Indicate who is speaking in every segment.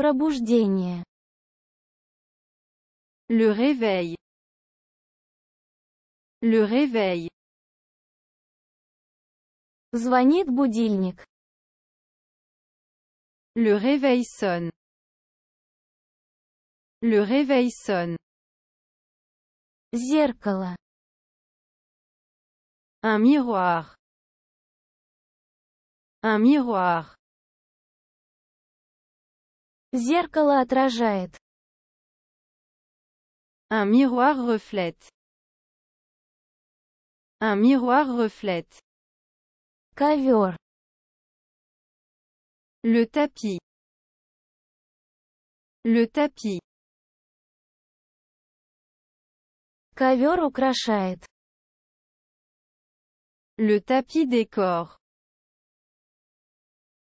Speaker 1: Пробуждение. Le réveil. Le réveil. Звонит будильник. Le réveil sonne. Le réveil sonne. Зеркало. Un miroir. Un miroir. Зеркало отражает. Un miroir reflète. Un miroir reflète. Ковер. Le tapis. Le tapis. Ковер украшает. Le tapis décor.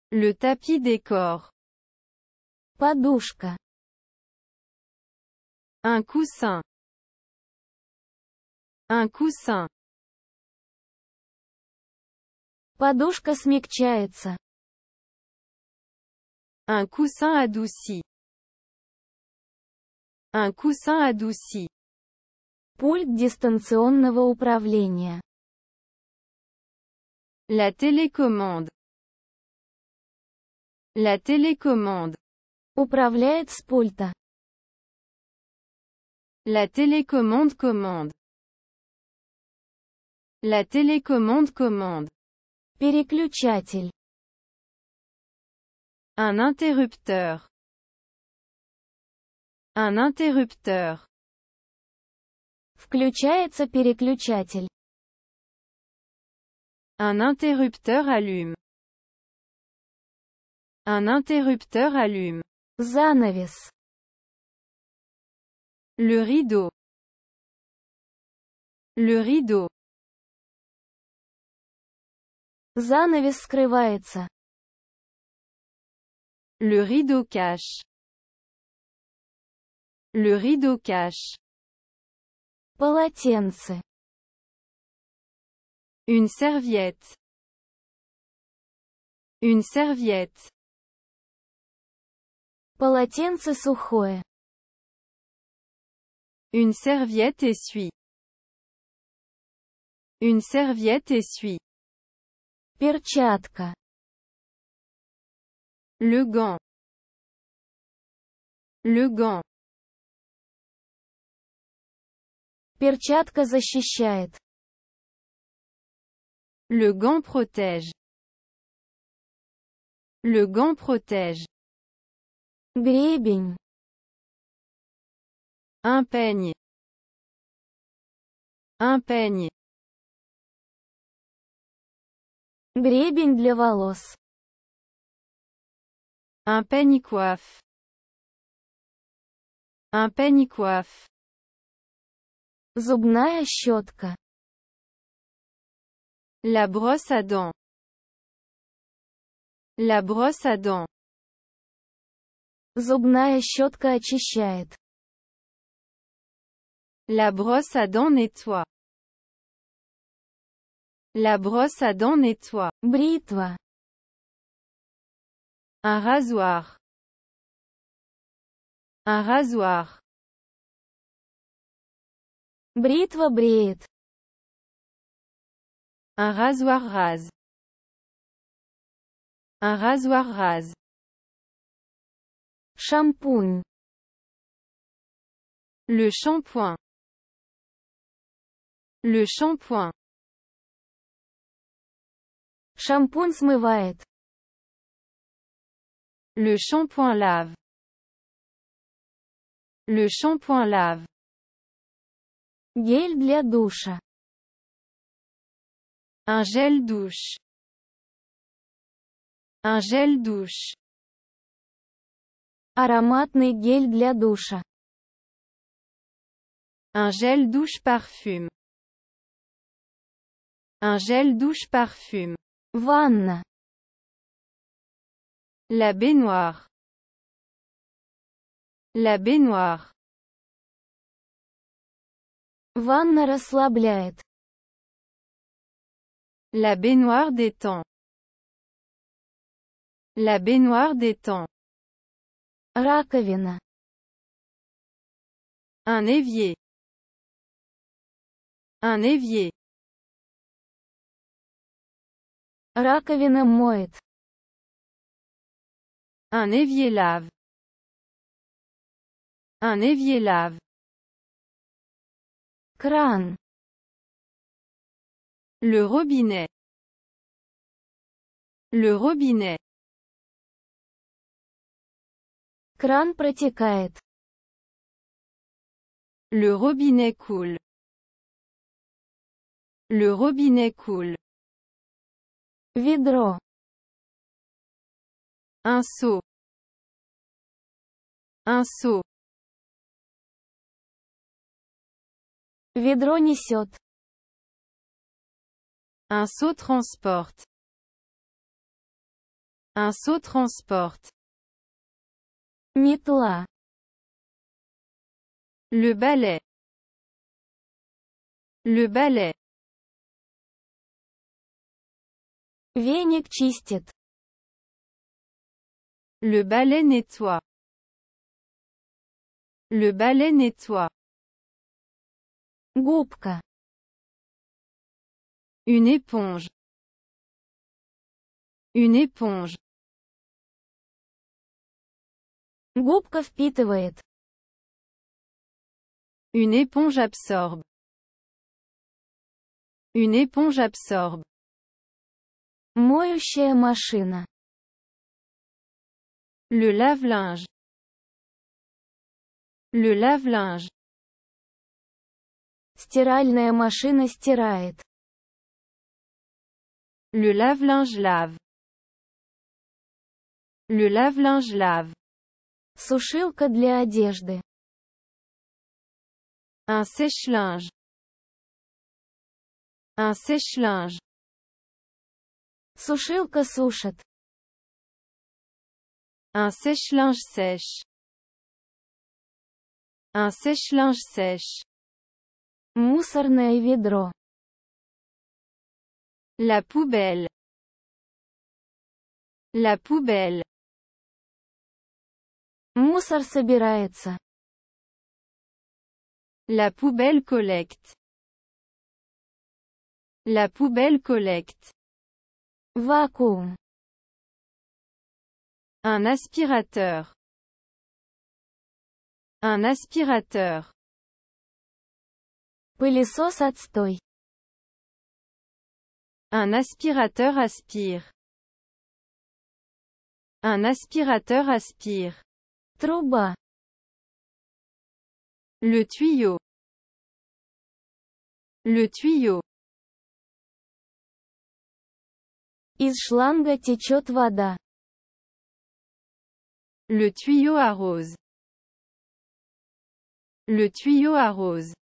Speaker 1: Le tapis décor. Подушка. Un coussin. Un coussin. Подушка смягчается. Un coussin adouci. Un coussin adouci. Пульт дистанционного управления. La télécommande. La télécommande. Управляет с пульта. La télécommande commande. La télécommande commande. Переключатель. Un interrupteur. Un interrupteur. Включается переключатель. Un interrupteur allume. Un interrupteur allume. Занавес. Le rideau. Le rideau. Занавес скрывается. Le rideau cache. Le rideau cache. Полотенце. Une serviette. Une serviette. Полотенце сухое. Une serviette essuie. Une serviette essuie. Перчатка. Le gant. Le gant. Перчатка защищает. Le gant protège. Le gant protège. Гребень. Un peigne. Un peigne. Гребень для волос. Un peigne coiffe. Un peigne coiffe. Зубная щетка. La brosse à dents. La brosse à dents. Зубная щетка очищает. La brosse à dents nettoie. La brosse à dents nettoie. Бритва. Un rasoir. Un rasoir. Бритва бреет. Un rasoir rase. Un rasoir rase. Shampoing. Le shampoing. Le shampoing. va смывает. Le shampoing lave. Le shampoing lave. de la douche. Un gel douche. Un gel douche. Ароматный гель la douche Un gel douche parfum. Un gel douche parfum. Vanne. La baignoire. La baignoire. Ванна расслабляет. La baignoire détend. La baignoire détend. Раковина. Un évier. Un évier. Раковина Un évier lave. Un évier lave. Кран. Le robinet. Le robinet. Кран протекает. Le robinet coule. Le robinet coule. Vidro. Un seau. Un seau. Ведро несет. Un seau transporte. Un seau transporte le balai le balai веник чистит le balai nettoie le balai nettoie Goupka. une éponge une éponge Губка впитывает. Une éponge absorbe. Une éponge absorbe. Моющая машина. Le lave-linge. Le lave-linge. Стиральная машина стирает. Le lave-linge lave. Le lave-linge lave. Сушилка для одежды. Un sèche-linge. Un sèche-linge. Сушилка сушит. Un sèche-linge sèche. Un sèche-linge sèche. Мусорное ведро. La poubelle. La poubelle. Мусор собирается. La poubelle collecte. La poubelle collecte. Vacuum. Un aspirateur. Un aspirateur. Пылесос отстой. Un aspirateur aspire. Un aspirateur aspire. Le tuyau. Le tuyau. Из шланга течет вода. Le tuyau arrose. Le tuyau arrose.